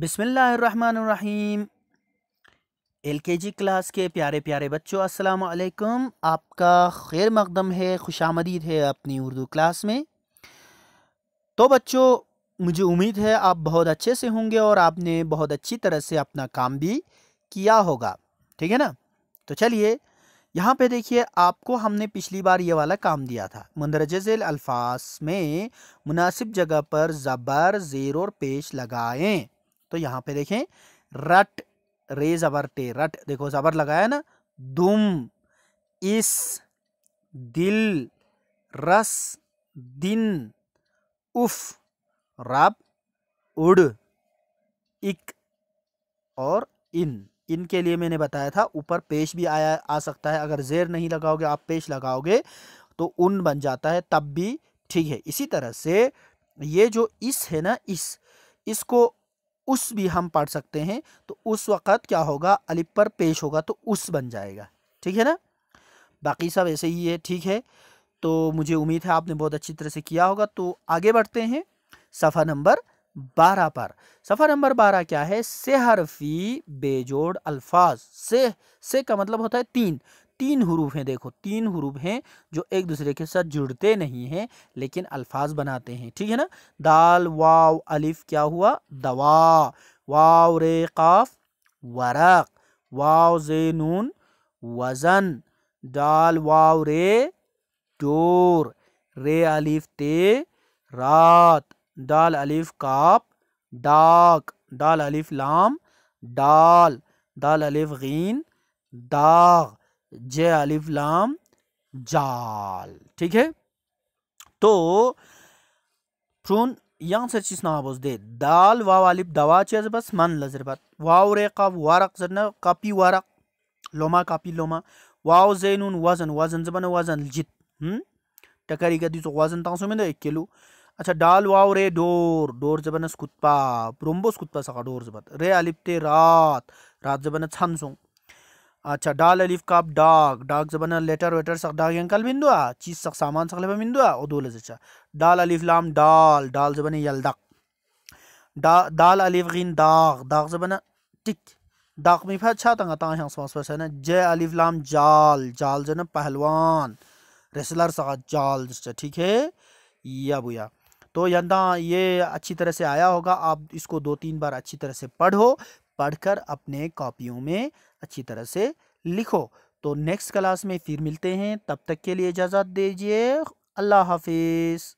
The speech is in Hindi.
बिसमीम एल के जी क्लास के प्यारे प्यारे बच्चों अस्सलाम वालेकुम आपका खैर मकदम है खुश आमदीद है अपनी उर्दू क्लास में तो बच्चों मुझे उम्मीद है आप बहुत अच्छे से होंगे और आपने बहुत अच्छी तरह से अपना काम भी किया होगा ठीक है ना तो चलिए यहाँ पे देखिए आपको हमने पिछली बार ये वाला काम दिया था मंदरजल अल्फाज में मुनासिब जगह पर ज़बर ज़ेर और पेश लगाएँ तो यहाँ पे देखें रट रे जबर टे रट देखो जबर लगाया ना दुम इस दिल रस दिन उफ रब उड़ इक और इन इनके लिए मैंने बताया था ऊपर पेश भी आया आ सकता है अगर जेर नहीं लगाओगे आप पेश लगाओगे तो उन बन जाता है तब भी ठीक है इसी तरह से ये जो इस है ना इस इसको उस भी हम पढ़ सकते हैं तो उस वक़्त क्या होगा अलिप पर पेश होगा तो उस बन जाएगा ठीक है ना बाकी सब ऐसे ही है ठीक है तो मुझे उम्मीद है आपने बहुत अच्छी तरह से किया होगा तो आगे बढ़ते हैं सफ़ा नंबर बारह पर सफ़ा नंबर बारह क्या है से हरफी बेजोड़ अल्फाज से से का मतलब होता है तीन तीन हरूफ हैं देखो तीन हरूफ हैं जो एक दूसरे के साथ जुड़ते नहीं हैं लेकिन अल्फाज बनाते हैं ठीक है ना दाल वाव अलिफ क्या हुआ दवा वाव रे काफ वरक वाव जे नून वज़न दाल वाव रे डोर रे अलिफ ते रात दाल अलिफ काप डाक दाल अलिफ लाम डाल दाल अलिफ गीन दाग जे अलिफ लाम जाल ठीक है तो चुन दे दाल वाव अलिफ दवा चेज बस मन लजरबत वाव रे कब वारक कपी वारक लोमा कपी लोमा वाव जैन वजन वजन जबन वजन जित हम्म? टकरी का दीजो तो वजन तक मैं एक किलो अच्छा डाल वाव रे डोर डोर जबन स्कुत्पा रोम्बो स्कुत्पा सका डोर जब रे अलिप ते रात रात जबन छन अच्छा डाल अलिफ का डाक डाक जब लेटर वेटर सक डाक अंकल बिंदु आ चीज सक सामान सक लेबा बिंदु आ दो अच्छा डाल अलिफ लाम डाल डाल जब यल डा डाल अलिफ गिन दाग दाग जब टिक दाग में फिर अच्छा तंग आता हंस पास पास है ना जय अलिफ लाम जाल जाल जन पहलवान रेसलर सका जाल जिससे ठीक है या बुया तो यदा ये अच्छी तरह से आया होगा आप इसको दो तीन बार अच्छी तरह से पढ़ो पढ़कर अपने कॉपियों में अच्छी तरह से लिखो तो नेक्स्ट क्लास में फिर मिलते हैं तब तक के लिए इजाज़त दीजिए अल्लाह हाफिज़